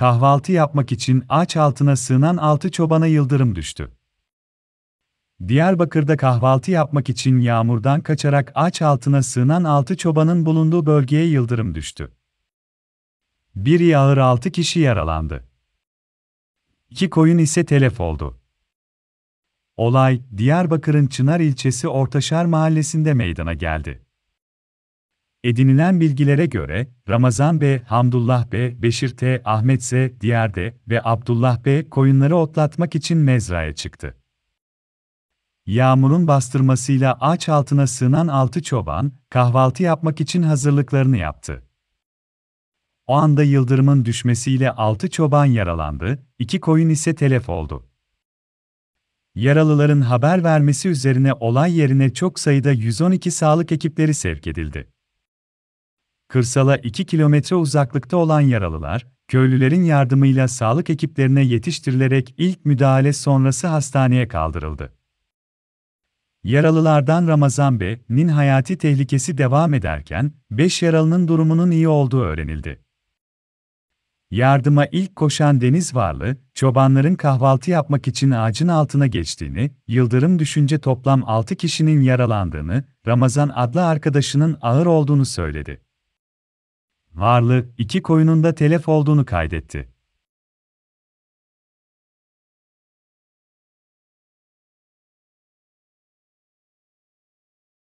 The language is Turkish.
kahvaltı yapmak için ağaç altına sığınan altı çobana yıldırım düştü. Diyarbakır'da kahvaltı yapmak için yağmurdan kaçarak ağaç altına sığınan altı çobanın bulunduğu bölgeye yıldırım düştü. Biri ağır altı kişi yaralandı. İki koyun ise telef oldu. Olay, Diyarbakır'ın Çınar ilçesi Ortaşar mahallesinde meydana geldi. Edinilen bilgilere göre, Ramazan B, Hamdullah B, Beşir T, Ahmet S, Diyar D ve Abdullah B koyunları otlatmak için mezraya çıktı. Yağmurun bastırmasıyla ağaç altına sığınan altı çoban, kahvaltı yapmak için hazırlıklarını yaptı. O anda yıldırımın düşmesiyle altı çoban yaralandı, iki koyun ise telef oldu. Yaralıların haber vermesi üzerine olay yerine çok sayıda 112 sağlık ekipleri sevk edildi. Kırsala 2 kilometre uzaklıkta olan yaralılar, köylülerin yardımıyla sağlık ekiplerine yetiştirilerek ilk müdahale sonrası hastaneye kaldırıldı. Yaralılardan Ramazan Bey'in hayati tehlikesi devam ederken, 5 yaralının durumunun iyi olduğu öğrenildi. Yardıma ilk koşan Deniz Varlı, çobanların kahvaltı yapmak için ağacın altına geçtiğini, Yıldırım düşünce toplam 6 kişinin yaralandığını, Ramazan adlı arkadaşının ağır olduğunu söyledi varlığı iki koyunun da telef olduğunu kaydetti.